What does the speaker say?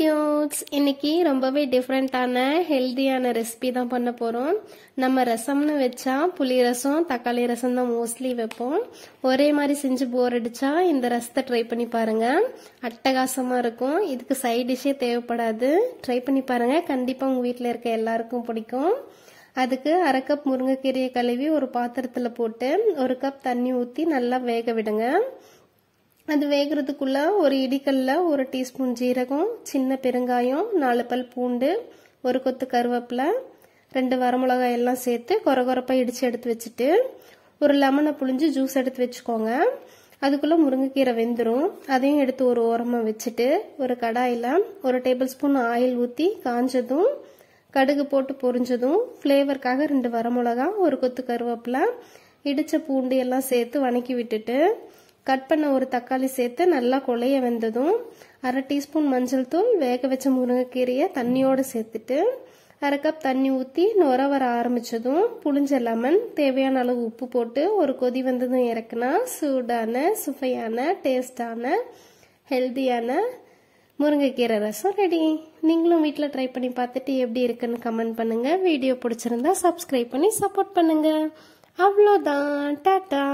கியூட்ஸ் இன்னைக்கு ரொம்பவே டிஃப்ரெண்ட்டான ஹெல்த்தியான ரெசிபி தான் பண்ண போகிறோம் நம்ம ரசம்னு வச்சா புளி ரசம் தக்காளி ரசம் தான் மோஸ்ட்லி வைப்போம் ஒரே மாதிரி செஞ்சு போர் அடிச்சா இந்த ரசத்தை ட்ரை பண்ணி பாருங்க அட்டகாசமாக இருக்கும் இதுக்கு சைட் டிஷ்ஷே தேவைப்படாது ட்ரை பண்ணி பாருங்க கண்டிப்பாக உங்கள் வீட்டில் இருக்க எல்லாருக்கும் பிடிக்கும் அதுக்கு அரை கப் முருங்கைக்கீரையை கழுவி ஒரு பாத்திரத்தில் போட்டு ஒரு கப் தண்ணி ஊற்றி நல்லா வேக விடுங்க அது வேகிறதுக்குள்ள ஒரு இடிக்கல்ல ஒரு டீஸ்பூன் ஜீரகம் சின்ன பெருங்காயம் நாலு பல் பூண்டு ஒரு கொத்து கருவேப்பிலை ரெண்டு வரமிளகாய் எல்லாம் சேர்த்து கொரகொரப்பாக இடித்து எடுத்து வச்சுட்டு ஒரு லெமனை புழிஞ்சு ஜூஸ் எடுத்து வச்சுக்கோங்க அதுக்குள்ளே முருங்கைக்கீரை வெந்துடும் அதையும் எடுத்து ஒரு ஓரமாக வச்சுட்டு ஒரு கடாயில் ஒரு டேபிள் ஸ்பூன் ஆயில் ஊற்றி காஞ்சதும் கடுகு போட்டு பொறிஞ்சதும் ஃப்ளேவருக்காக ரெண்டு வரமிளகா ஒரு கொத்து கருவேப்பிலை இடித்த பூண்டு எல்லாம் சேர்த்து வணக்கி விட்டுட்டு கட் பண்ண ஒரு தக்காளி சேர்த்து நல்லா கொலைய வெந்ததும் அரை டீஸ்பூன் மஞ்சள் தூள் வேக வச்ச முருங்கைக்கீரையை தண்ணியோடு சேர்த்துட்டு அரை கப் தண்ணி ஊற்றி நுர வர ஆரம்பித்ததும் புளிஞ்ச லெமன் தேவையான அளவு உப்பு போட்டு ஒரு கொதி வந்ததும் இறக்குனா சூடான சுவையான டேஸ்டான ஹெல்த்தியான முருங்கைக்கீரை ரசம் ரெடி நீங்களும் வீட்டில் ட்ரை பண்ணி பார்த்துட்டு எப்படி இருக்குன்னு கமெண்ட் பண்ணுங்கள் வீடியோ பிடிச்சிருந்தா சப்ஸ்கிரைப் பண்ணி சப்போர்ட் பண்ணுங்கள் அவ்வளோதான் டாட்டா